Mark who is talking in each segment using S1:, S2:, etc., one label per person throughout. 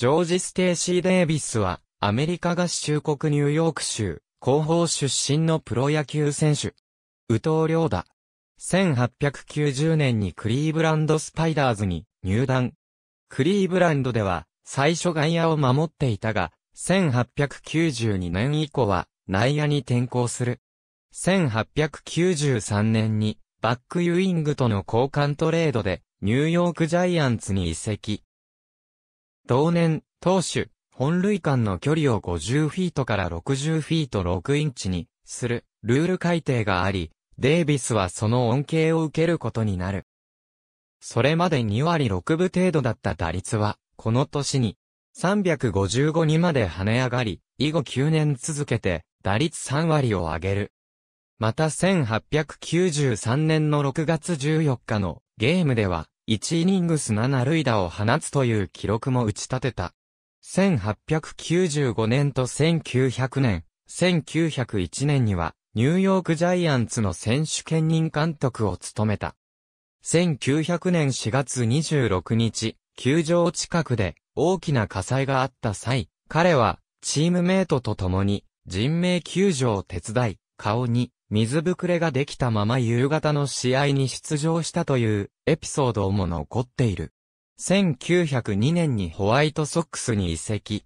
S1: ジョージ・ステイシー・デイビスは、アメリカ合衆国ニューヨーク州、広報出身のプロ野球選手。宇藤良太。1890年にクリーブランドスパイダーズに入団。クリーブランドでは、最初外野を守っていたが、1892年以降は内野に転向する。1893年にバックユイングとの交換トレードでニューヨークジャイアンツに移籍。同年、投手、本塁間の距離を50フィートから60フィート6インチにするルール改定があり、デイビスはその恩恵を受けることになる。それまで2割6分程度だった打率は、この年に355にまで跳ね上がり、以後9年続けて打率3割を上げる。また1893年の6月14日のゲームでは1イニングス七塁打を放つという記録も打ち立てた。1895年と1900年、1901年には、ニューヨークジャイアンツの選手兼任監督を務めた。1900年4月26日、球場近くで大きな火災があった際、彼はチームメイトと共に人命救助を手伝い、顔に水ぶくれができたまま夕方の試合に出場したというエピソードも残っている。1902年にホワイトソックスに移籍。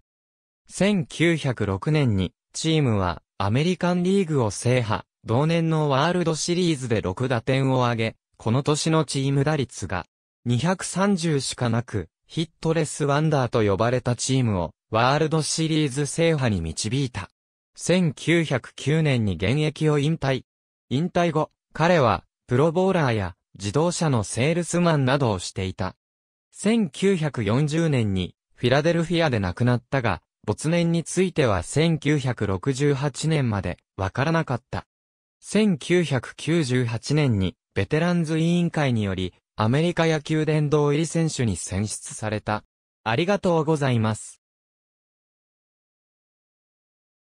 S1: 1906年にチームはアメリカンリーグを制覇、同年のワールドシリーズで6打点を挙げ、この年のチーム打率が230しかなく、ヒットレスワンダーと呼ばれたチームをワールドシリーズ制覇に導いた。1909年に現役を引退。引退後、彼は、プロボーラーや自動車のセールスマンなどをしていた。1940年にフィラデルフィアで亡くなったが、没年については1968年までわからなかった。1998年にベテランズ委員会によりアメリカ野球殿堂入り選手に選出された。ありがとうございます。